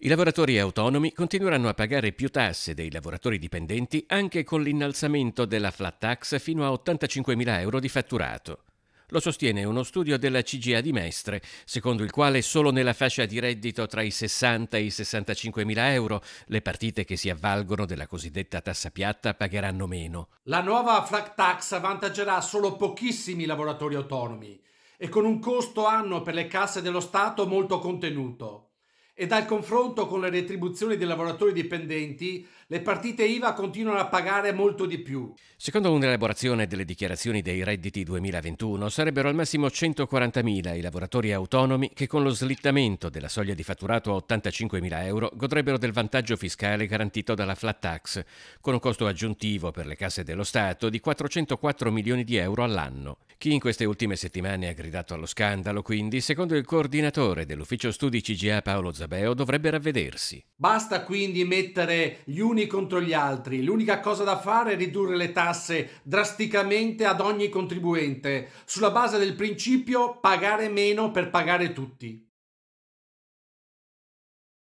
I lavoratori autonomi continueranno a pagare più tasse dei lavoratori dipendenti anche con l'innalzamento della flat tax fino a 85.000 euro di fatturato. Lo sostiene uno studio della CGA di Mestre, secondo il quale solo nella fascia di reddito tra i 60 e i 65 mila euro le partite che si avvalgono della cosiddetta tassa piatta pagheranno meno. La nuova flat tax avvantaggerà solo pochissimi lavoratori autonomi e con un costo annuo per le casse dello Stato molto contenuto e dal confronto con le retribuzioni dei lavoratori dipendenti, le partite IVA continuano a pagare molto di più. Secondo un'elaborazione delle dichiarazioni dei redditi 2021, sarebbero al massimo 140.000 i lavoratori autonomi che con lo slittamento della soglia di fatturato a 85.000 euro godrebbero del vantaggio fiscale garantito dalla flat tax, con un costo aggiuntivo per le casse dello Stato di 404 milioni di euro all'anno. Chi in queste ultime settimane ha gridato allo scandalo, quindi, secondo il coordinatore dell'ufficio studi CGA Paolo Zappini, plebeo dovrebbe ravvedersi. Basta quindi mettere gli uni contro gli altri. L'unica cosa da fare è ridurre le tasse drasticamente ad ogni contribuente, sulla base del principio pagare meno per pagare tutti.